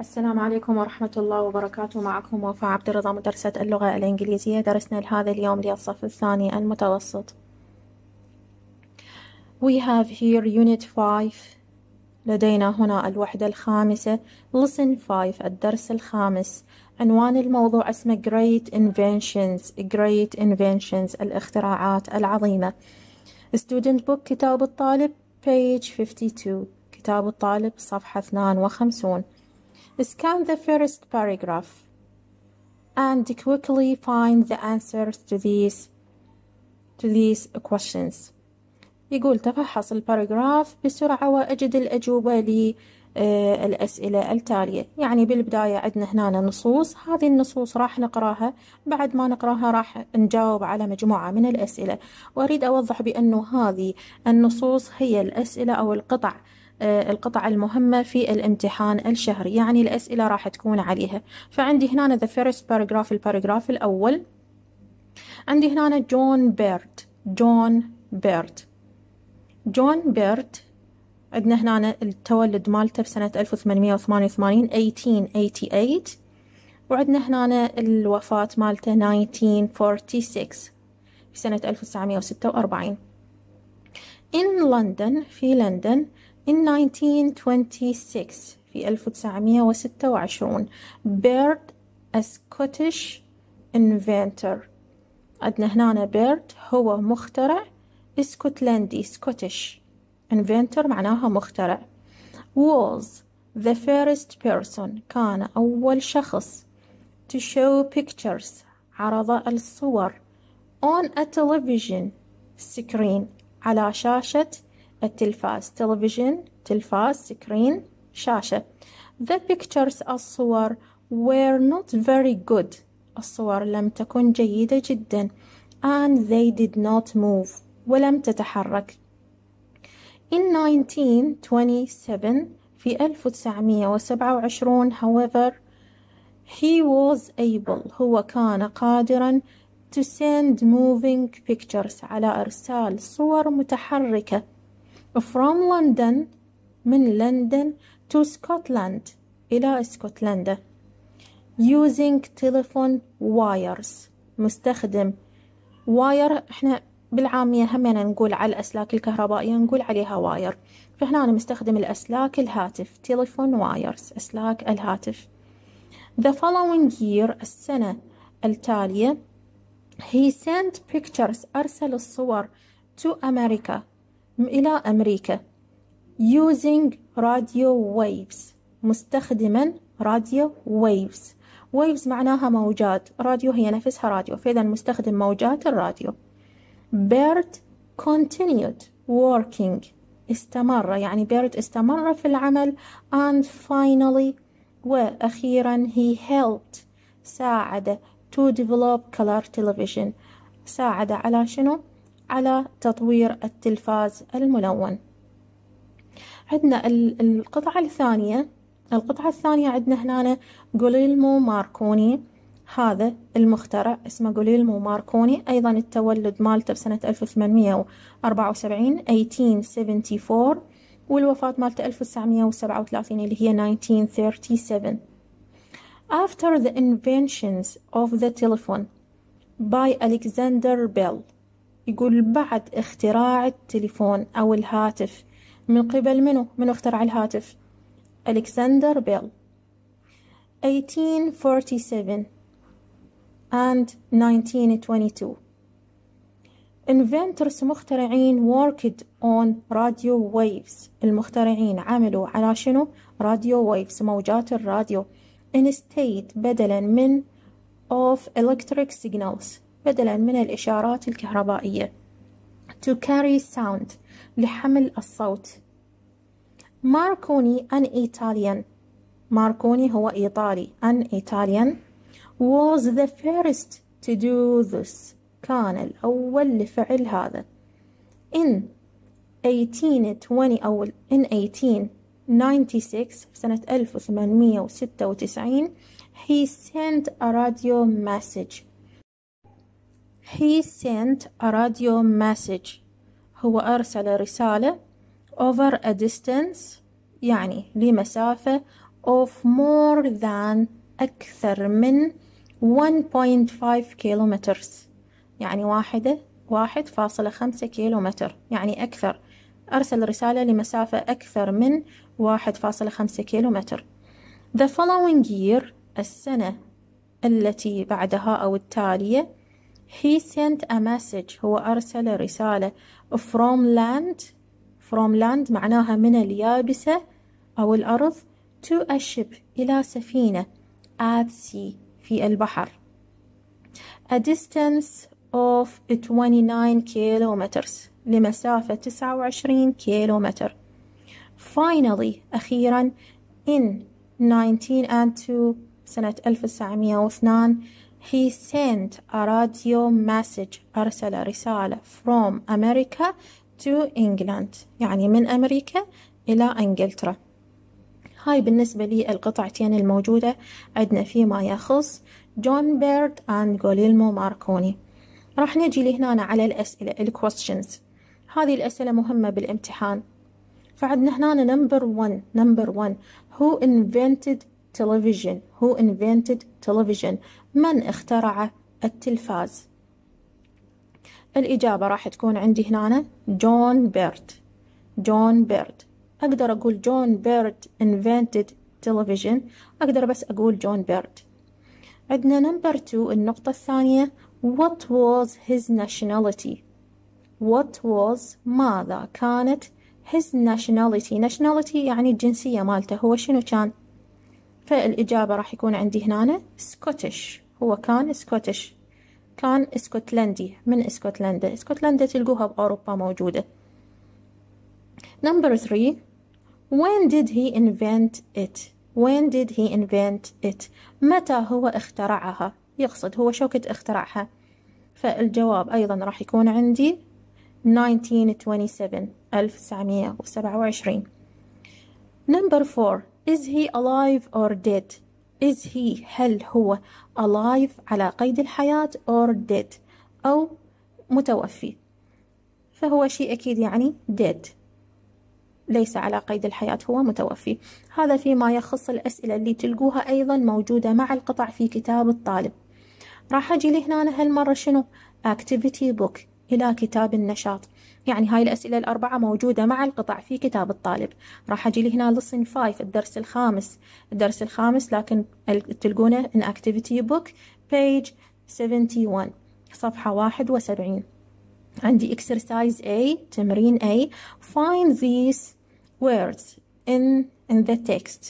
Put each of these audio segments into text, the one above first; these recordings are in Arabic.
السلام عليكم ورحمة الله وبركاته معكم وفاء عبد الرضا مدرسة اللغة الإنجليزية درسنا لهذا اليوم للصف الثاني المتوسط We have here unit 5 لدينا هنا الوحدة الخامسة Lesson 5 الدرس الخامس عنوان الموضوع اسمه Great Inventions Great Inventions الاختراعات العظيمة Student Book كتاب الطالب page 52 كتاب الطالب صفحة 52 Scan the first paragraph and quickly find the answers to these to these questions. يقول تفحص الباراجراف بسرعة وأجد الأجوبة للأسئلة آه، التالية يعني بالبداية عندنا هنا نصوص هذه النصوص راح نقراها بعد ما نقراها راح نجاوب على مجموعة من الأسئلة وأريد أوضح بأنه هذه النصوص هي الأسئلة أو القطع آه، القطع المهمة في الامتحان الشهري يعني الأسئلة راح تكون عليها فعندي هنا the first paragraph الباراجراف الأول عندي هنا جون بيرد جون بيرد جون بيرد عندنا هنا التولد مالته بسنة 1888 1888 وعندنا هنا الوفاة مالته 1946 في سنة 1946 In London في لندن in 1926 في 1926 بيرد a Scottish inventor عندنا هنا بيرد هو مخترع اسكتلندي Scottish inventor معناها مخترع was the first person كان أول شخص to show pictures عرض الصور on a television screen على شاشة التلفاز تلفزيون تلفاز سكرين شاشة The pictures الصور were not very good الصور لم تكن جيدة جدا and they did not move ولم تتحرك In 1927 في 1927 however he was able هو كان قادرا to send moving pictures على إرسال صور متحركة from London من لندن to Scotland إلى اسكتلندا using telephone wires مستخدم واير احنا بالعامية همنا نقول على الأسلاك الكهربائية نقول عليها واير فهنا أنا مستخدم الأسلاك الهاتف telephone wires أسلاك الهاتف The following year السنة التالية He sent pictures أرسل الصور to America إلى أمريكا using radio waves مستخدما راديو waves waves معناها موجات راديو هي نفسها راديو فإذا مستخدم موجات الراديو bird continued working استمر يعني بيرد استمر في العمل and finally وأخيرا he helped ساعد to develop color television ساعد على شنو؟ على تطوير التلفاز الملون عندنا القطعة الثانية القطعة الثانية عندنا هنا غوليلمو ماركوني هذا المخترع اسمه غوليلمو ماركوني أيضا التولد مالته بسنة 1874 1874 والوفاة مالته 1937 اللي هي 1937 After the inventions of the telephone by Alexander Bell يقول بعد اختراع التليفون أو الهاتف من قبل منو؟ منو اخترع الهاتف؟ ألكسندر بيل 1847 and 1922 inventors مخترعين worked on radio waves المخترعين عملوا على شنو؟ راديو waves موجات الراديو in state بدلا من of electric signals بدلا من الإشارات الكهربائية to carry sound لحمل الصوت ماركوني an Italian ماركوني هو إيطالي an Italian was the first to do this كان الأول لفعل هذا in 1820 أو in 1896 في سنة 1896 he sent a radio message He sent a radio message هو أرسل رسالة over a distance يعني لمسافة of more than أكثر من 1.5 kilometers يعني واحدة واحد فاصلة خمسة كيلومتر يعني أكثر أرسل رسالة لمسافة أكثر من واحد فاصلة خمسة كيلومتر The following year السنة التي بعدها أو التالية He sent a message هو أرسل رسالة from land from land معناها من اليابسة أو الأرض to a ship إلى سفينة at sea في البحر a distance of 29 kilometers لمسافة 29 كيلومتر finally أخيرا in 1902 سنة 1902 He sent a radio message أرسل رسالة from America to England يعني من أمريكا إلى إنجلترا هاي بالنسبة لي القطعتين الموجودة عندنا فيما يخص جون بيرد and غوليلمو ماركوني راح نجي لهنا على الأسئلة questions هذه الأسئلة مهمة بالامتحان فعندنا هنا نمبر 1 نمبر 1 who invented television who invented television من اخترع التلفاز الإجابة راح تكون عندي هنا جون بيرد جون بيرد أقدر أقول جون بيرد invented television أقدر بس أقول جون بيرد عندنا نمبر 2 النقطة الثانية what was his nationality what was ماذا كانت his nationality nationality يعني الجنسية مالته هو شنو كان فالإجابة راح يكون عندي هنا سكوتش هو كان سكوتش كان اسكتلندي من اسكتلندا اسكتلندا تلقوها بأوروبا موجودة number 3 when did he invent it when did he invent it متى هو اخترعها يقصد هو شوكة اخترعها فالجواب أيضا راح يكون عندي 1927 1927 number 4 Is he alive or dead? Is he هل هو alive على قيد الحياة or dead أو متوفي فهو شيء أكيد يعني dead ليس على قيد الحياة هو متوفي هذا فيما يخص الأسئلة اللي تلقوها أيضا موجودة مع القطع في كتاب الطالب راح أجي لهنا هالمرة شنو activity book إلى كتاب النشاط يعني هاي الأسئلة الأربعة موجودة مع القطع في كتاب الطالب راح أجي هنا لصن 5 الدرس الخامس الدرس الخامس لكن تلقونه in activity book page 71 صفحة 71 عندي exercise A تمرين A find these words in in the text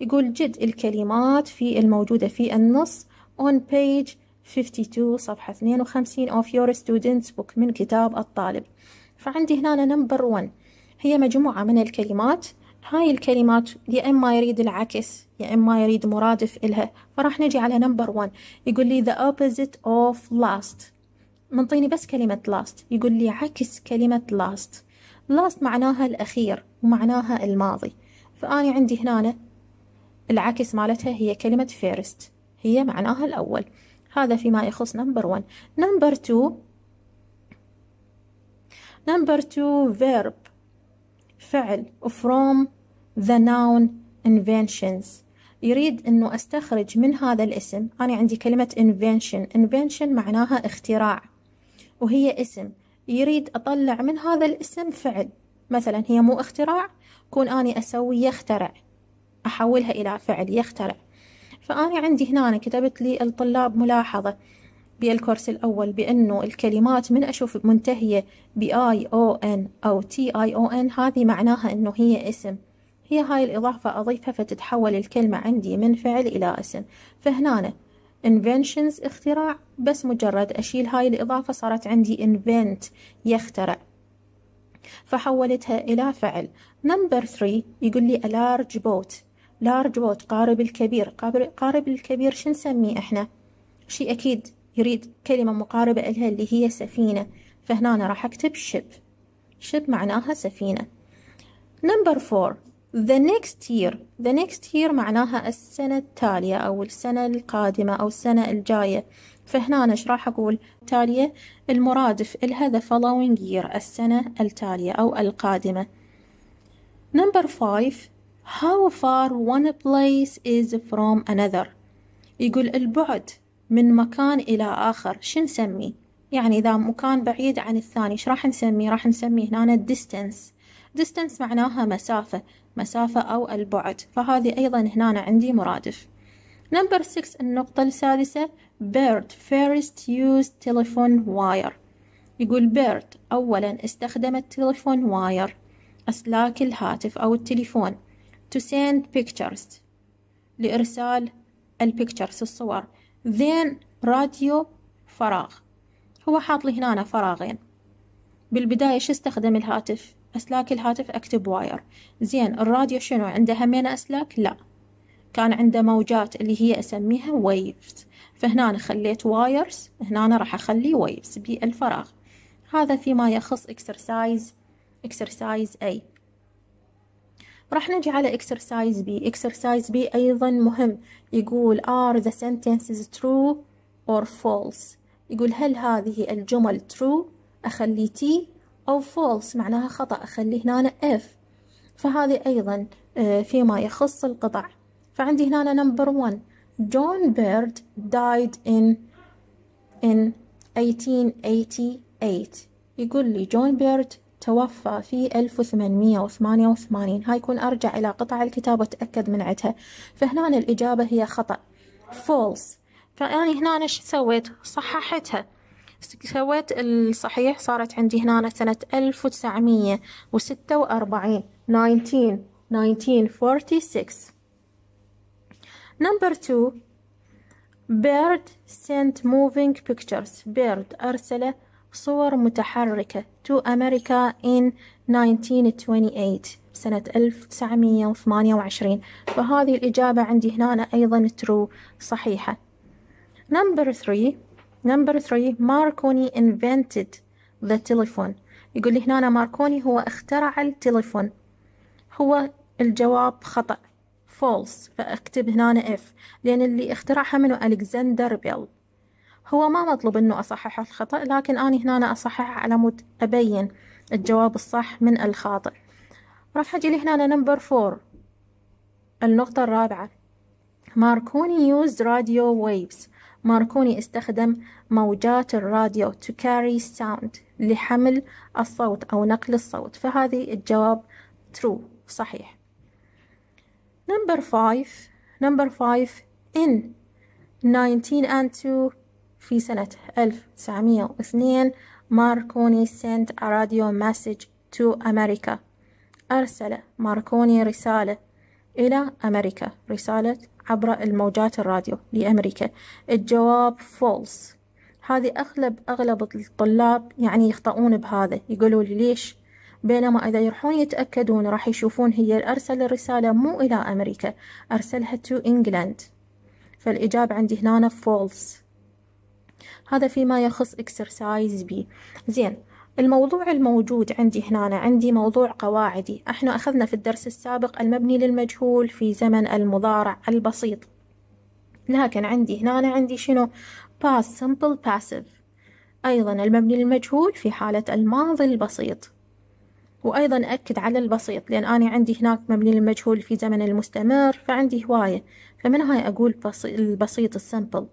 يقول جد الكلمات في الموجودة في النص on page 52 صفحة 52 of your student's book من كتاب الطالب فعندي هنا نمبر 1 هي مجموعة من الكلمات هاي الكلمات يا إما يريد العكس يا إما يريد مرادف إلها فراح نجي على نمبر 1 يقول لي the opposite of last منطيني بس كلمة last يقول لي عكس كلمة last last معناها الأخير ومعناها الماضي فأنا عندي هنا العكس مالتها هي كلمة first هي معناها الأول هذا فيما يخص نمبر 1 نمبر 2 number two verb فعل from the noun inventions يريد أنه أستخرج من هذا الاسم أنا عندي كلمة invention invention معناها اختراع وهي اسم يريد أطلع من هذا الاسم فعل مثلا هي مو اختراع كون أني أسوي يخترع أحولها إلى فعل يخترع فأنا عندي هنا أنا كتبت الطلاب ملاحظة بالكورس الأول بأنه الكلمات من أشوف منتهية I أو إن أو تي آي أو إن هذه معناها أنه هي اسم هي هاي الإضافة أضيفها فتتحول الكلمة عندي من فعل إلى اسم فهنا inventions اختراع بس مجرد أشيل هاي الإضافة صارت عندي invent يخترع فحولتها إلى فعل نمبر 3 يقول لي a large boat large boat قارب الكبير قارب الكبير شو نسميه احنا شيء أكيد يريد كلمة مقاربة إلها اللي هي سفينة فهنا أنا راح أكتب ship ship معناها سفينة number four the next year the next year معناها السنة التالية أو السنة القادمة أو السنة الجاية فهنا أنا راح أقول تالية المرادف إلها the following year السنة التالية أو القادمة number five how far one place is from another يقول البعد من مكان إلى آخر شو نسميه؟ يعني إذا مكان بعيد عن الثاني إيش راح نسميه؟ راح نسميه هنا distance distance معناها مسافة مسافة أو البعد فهذه أيضا هنا عندي مرادف نمبر 6 النقطة السادسة بيرد first used telephone wire يقول بيرد أولا استخدم التليفون واير أسلاك الهاتف أو التليفون to send pictures لإرسال البيكتشرز الصور ذين راديو فراغ هو حاط لي هنا فراغين بالبداية شو استخدم الهاتف أسلاك الهاتف أكتب واير زين الراديو شنو عنده همين أسلاك لا كان عنده موجات اللي هي أسميها ويفز فهنا أنا خليت وايرز هنا أنا راح أخلي ويفز بالفراغ هذا فيما يخص اكسرسايز اكسرسايز أي راح نجي على exercise B exercise B أيضا مهم يقول are the sentences true or false يقول هل هذه الجمل true أخلي T أو false معناها خطأ أخلي هنا F فهذه أيضا آه، فيما يخص القطع فعندي هنا number one John Bird died in in 1888 يقول لي جون بيرد توفى في 1888 هاي يكون أرجع إلى قطع الكتاب وتأكد من عدها فهنا الإجابة هي خطأ false فأنا هنا ايش سويت صححتها سويت الصحيح صارت عندي هنا سنة 1946 1946 نمبر 2 بيرد sent moving pictures بيرد أرسله صور متحركة To America in 1928 سنة 1928 فهذه الإجابة عندي هنا أيضا true صحيحة Number 3 Number 3 ماركوني invented the telephone يقول لي هنا ماركوني هو اخترع التليفون هو الجواب خطأ false فأكتب هنا F لأن اللي اخترعها منه ألكسندر بيل هو ما مطلوب انه اصحح الخطأ لكن اني هنا أنا اصحح على مود ابين الجواب الصح من الخاطئ راح اجي لهنا نمبر 4 النقطة الرابعة ماركوني used radio waves ماركوني استخدم موجات الراديو to carry sound لحمل الصوت أو نقل الصوت فهذه الجواب true صحيح number five number five in 19 and 2 في سنة 1902 ماركوني سنت راديو مسج تو أمريكا أرسل ماركوني رسالة إلى أمريكا رسالة عبر الموجات الراديو لأمريكا الجواب فولس هذه أغلب أغلب الطلاب يعني يخطئون بهذا يقولوا لي ليش بينما إذا يروحون يتأكدون راح يشوفون هي أرسل الرسالة مو إلى أمريكا أرسلها تو إنجلاند فالإجابة عندي هنا فولس هذا فيما يخص اكسرسايز بي زين الموضوع الموجود عندي هنا أنا عندي موضوع قواعدي احنا أخذنا في الدرس السابق المبني للمجهول في زمن المضارع البسيط لكن عندي هنا أنا عندي شنو past simple passive أيضا المبني للمجهول في حالة الماضي البسيط وأيضا أكد على البسيط لأن أنا عندي هناك مبني للمجهول في زمن المستمر فعندي هواية فمن هاي أقول البسيط السمبل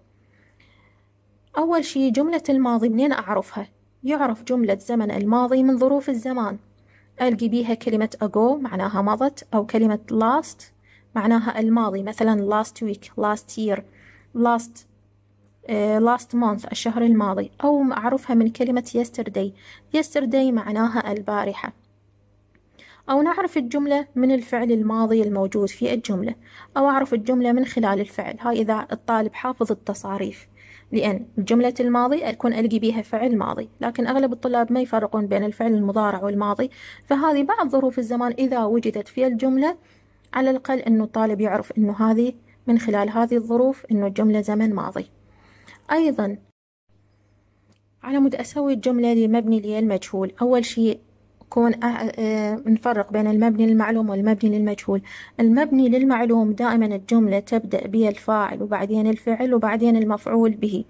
أول شي جملة الماضي منين أعرفها؟ يعرف جملة زمن الماضي من ظروف الزمان ألقي بيها كلمة ago معناها مضت أو كلمة last معناها الماضي مثلا last week last year last uh, last month الشهر الماضي أو أعرفها من كلمة yesterday yesterday معناها البارحة أو نعرف الجملة من الفعل الماضي الموجود في الجملة أو أعرف الجملة من خلال الفعل هاي إذا الطالب حافظ التصاريف لأن الجملة الماضي أكون ألقي بيها فعل ماضي لكن أغلب الطلاب ما يفرقون بين الفعل المضارع والماضي فهذه بعض ظروف الزمان إذا وجدت في الجملة على الأقل أنه الطالب يعرف أنه هذه من خلال هذه الظروف أنه الجملة زمن ماضي أيضا على مود أسوي الجملة لمبني لي المجهول أول شيء نكون نفرق أه، أه، بين المبني للمعلوم والمبني للمجهول المبني للمعلوم دائما الجملة تبدأ الفاعل وبعدين الفعل وبعدين المفعول به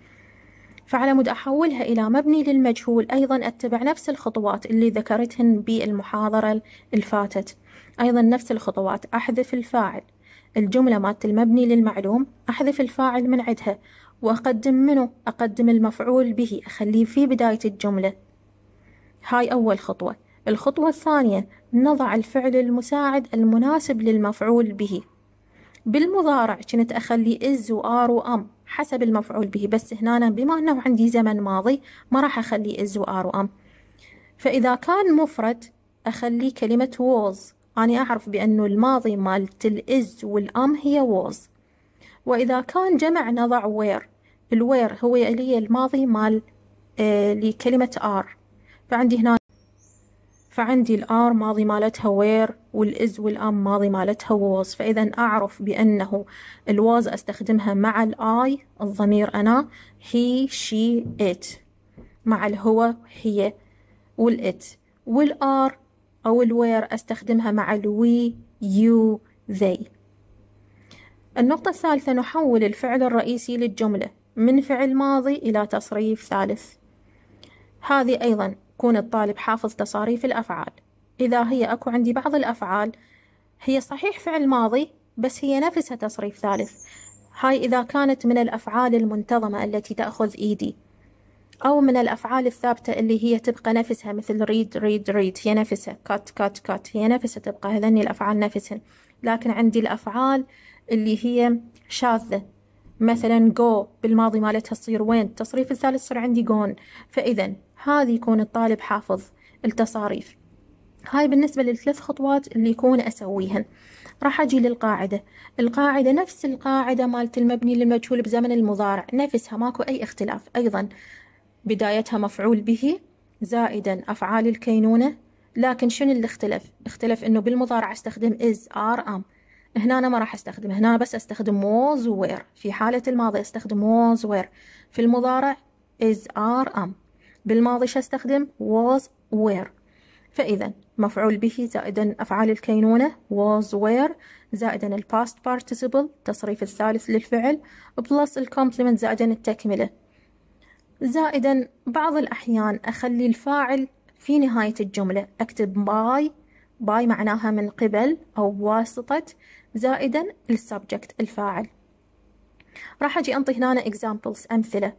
فعلى مود أحولها إلى مبني للمجهول أيضا أتبع نفس الخطوات اللي ذكرتهن بالمحاضرة الفاتت أيضا نفس الخطوات أحذف الفاعل الجملة مالت المبني للمعلوم أحذف الفاعل من عدها وأقدم منه أقدم المفعول به أخليه في بداية الجملة هاي أول خطوة الخطوة الثانية نضع الفعل المساعد المناسب للمفعول به بالمضارع كنت أخلي إز وآر وأم حسب المفعول به بس هنا بما أنه عندي زمن ماضي ما راح أخلي إز وآر وأم فإذا كان مفرد أخلي كلمة ووز أنا أعرف بأنه الماضي مالت الإز والأم هي ووز وإذا كان جمع نضع وير الوير هو لي الماضي مال آه، لكلمة آر فعندي هنا فعندي الار ماضي مالتها وير والاز والام ماضي مالتها ووز فاذا اعرف بانه الواز استخدمها مع الاي الضمير انا هي شي إت مع الهو هي والات والار او الوير استخدمها مع الوي يو ذي النقطة الثالثة نحول الفعل الرئيسي للجملة من فعل ماضي إلى تصريف ثالث هذه أيضا كون الطالب حافظ تصاريف الأفعال إذا هي أكو عندي بعض الأفعال هي صحيح فعل ماضي بس هي نفسها تصريف ثالث هاي إذا كانت من الأفعال المنتظمة التي تأخذ إيدي e أو من الأفعال الثابتة اللي هي تبقى نفسها مثل ريد ريد ريد هي نفسها كات كات كات هي نفسها تبقى هذني الأفعال نفسهن لكن عندي الأفعال اللي هي شاذة مثلا جو بالماضي مالتها تصير وين التصريف الثالث صار عندي جون فإذا هذه يكون الطالب حافظ التصاريف هاي بالنسبة للثلاث خطوات اللي يكون أسويهن راح أجي للقاعدة القاعدة نفس القاعدة مالت المبني للمجهول بزمن المضارع نفسها ماكو أي اختلاف أيضا بدايتها مفعول به زائدا أفعال الكينونة لكن شنو اللي اختلف اختلف انه بالمضارع استخدم از ار ام هنا أنا ما راح استخدم هنا بس استخدم was were في حالة الماضي استخدم was were في المضارع is are am بالماضي استخدم was were فإذا مفعول به زائدا أفعال الكينونة was were زائدا الباست past participle تصريف الثالث للفعل بلس الكومبلمنت زائدا التكملة زائدا بعض الأحيان أخلي الفاعل في نهاية الجملة أكتب باي باي معناها من قبل أو واسطة زائدا السبجكت الفاعل راح أجي أنطي هنا examples أمثلة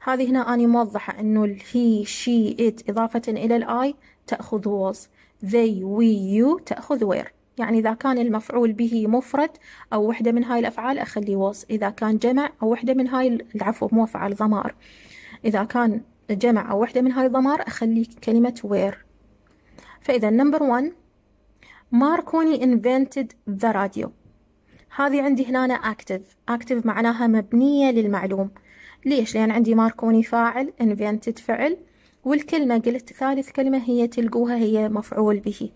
هذه هنا أنا موضحة إنه هي شي إت إضافة إلى الآي تأخذ was they we you تأخذ where يعني إذا كان المفعول به مفرد أو وحدة من هاي الأفعال أخلي was إذا كان جمع أو وحدة من هاي العفو مو فعل ضمار إذا كان جمع أو وحدة من هاي الضمار أخلي كلمة where فإذا نمبر 1 ماركوني invented the radio هذه عندي هنا active active معناها مبنية للمعلوم ليش لأن عندي ماركوني فاعل invented فعل والكلمة قلت ثالث كلمة هي تلقوها هي مفعول به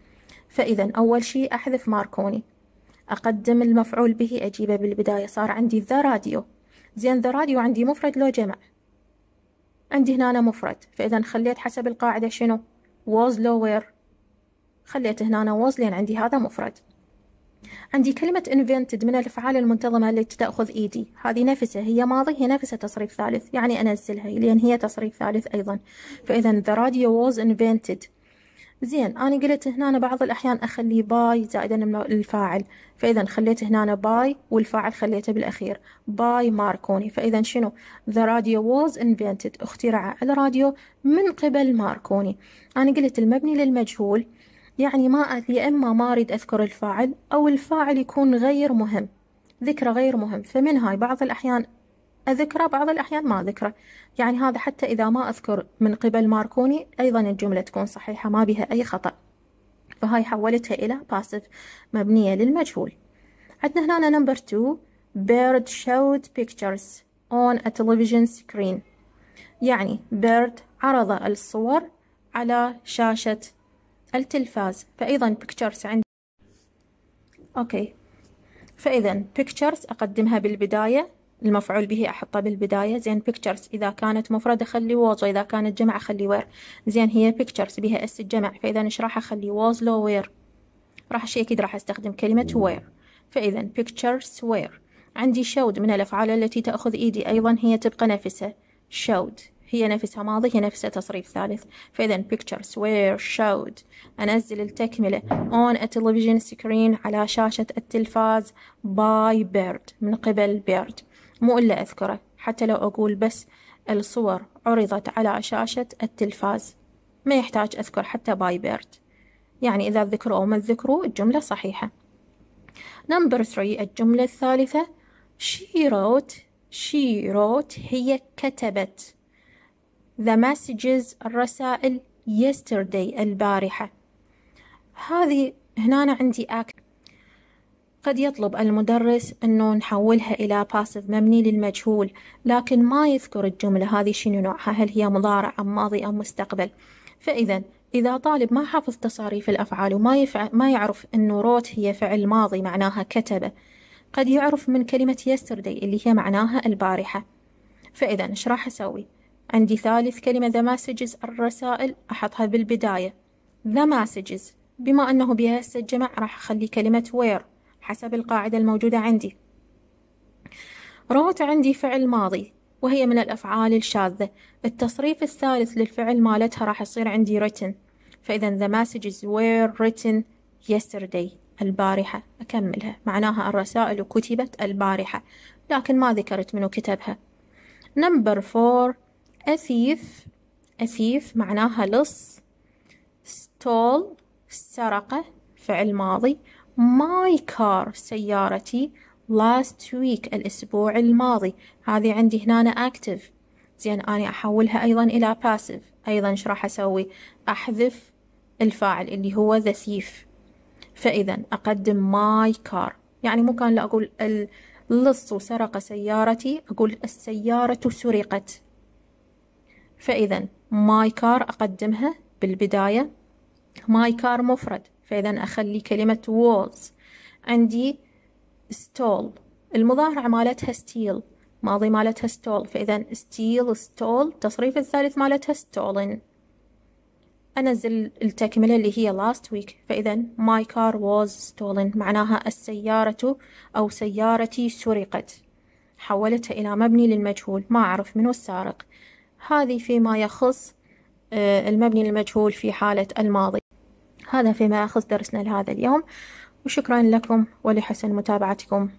فإذا أول شيء أحذف ماركوني أقدم المفعول به أجيبه بالبداية صار عندي ذا راديو زين ذا راديو عندي مفرد لو جمع عندي هنا أنا مفرد فإذا خليت حسب القاعدة شنو was وير خليت هنا أنا was لأن عندي هذا مفرد عندي كلمة invented من الأفعال المنتظمة التي تأخذ إيدي e هذه نفسها هي ماضي هي نفسها تصريف ثالث يعني أنزلها لأن هي تصريف ثالث أيضا فإذا the radio was invented زين أنا قلت هنا بعض الأحيان أخلي باي زائدا الفاعل فإذا خليت هنا باي والفاعل خليته بالأخير باي ماركوني فإذا شنو the radio was invented اخترع الراديو من قبل ماركوني أنا قلت المبني للمجهول يعني ما يا إما ما أريد أذكر الفاعل أو الفاعل يكون غير مهم ذكره غير مهم فمن هاي بعض الأحيان أذكره بعض الأحيان ما أذكره يعني هذا حتى إذا ما أذكر من قبل ماركوني أيضا الجملة تكون صحيحة ما بها أي خطأ فهاي حولتها إلى باسف مبنية للمجهول عندنا هنا نمبر 2 bird showed pictures on a television screen يعني بيرد عرض الصور على شاشة التلفاز فأيضا بيكتشرز عندي أوكي فإذا بيكتشرز أقدمها بالبداية المفعول به أحطه بالبداية زين بيكتشرز إذا كانت مفردة خلي ووز وإذا كانت جمع خلي وير زين هي بيكتشرز بها اس الجمع فإذا إيش راح أخلي ووز لو وير راح شي أكيد راح أستخدم كلمة وير فإذا بيكتشرز وير عندي شود من الأفعال التي تأخذ إيدي أيضا هي تبقى نفسها شود هي نفسها ماضي هي نفسها تصريف ثالث فإذا picture swear showed أنزل التكملة on a television screen على شاشة التلفاز by bird من قبل bird مو إلا أذكره حتى لو أقول بس الصور عرضت على شاشة التلفاز ما يحتاج أذكر حتى by bird يعني إذا ذكروا أو ما ذكروا الجملة صحيحة نمبر 3 الجملة الثالثة she wrote she wrote هي كتبت the messages الرسائل yesterday البارحة هذه هنا عندي act قد يطلب المدرس أنه نحولها إلى passive مبني للمجهول لكن ما يذكر الجملة هذه شنو نوعها هل هي مضارع أم ماضي أم مستقبل فإذا إذا طالب ما حافظ تصاريف الأفعال وما يفع... ما يعرف أنه روت هي فعل ماضي معناها كتب قد يعرف من كلمة yesterday اللي هي معناها البارحة فإذا إيش راح أسوي؟ عندي ثالث كلمة the messages الرسائل أحطها بالبداية the messages بما أنه بها الجمع راح أخلي كلمة where حسب القاعدة الموجودة عندي wrote عندي فعل ماضي وهي من الأفعال الشاذة التصريف الثالث للفعل مالتها راح يصير عندي written فإذا the messages were written yesterday البارحة أكملها معناها الرسائل كتبت البارحة لكن ما ذكرت منو كتبها number four أثيف أثيف معناها لص ستول سرقة فعل ماضي my car سيارتي last week الأسبوع الماضي هذه عندي هنا active زين أنا أحولها أيضا إلى passive أيضا إيش راح أسوي أحذف الفاعل اللي هو the thief فإذا أقدم my car يعني مو كان لا أقول اللص سرق سيارتي أقول السيارة سرقت فإذا ماي كار أقدمها بالبداية ماي كار مفرد فإذا أخلي كلمة was عندي ستول المضارع مالتها steel ماضي مالتها ستول فإذا steel ستول تصريف الثالث مالتها stolen أنزل التكملة اللي هي last week فإذا my car was stolen معناها السيارة أو سيارتي سرقت حولتها إلى مبني للمجهول ما أعرف منو السارق هذه فيما يخص آه، المبني المجهول في حالة الماضي هذا فيما يخص درسنا لهذا اليوم وشكرا لكم ولحسن متابعتكم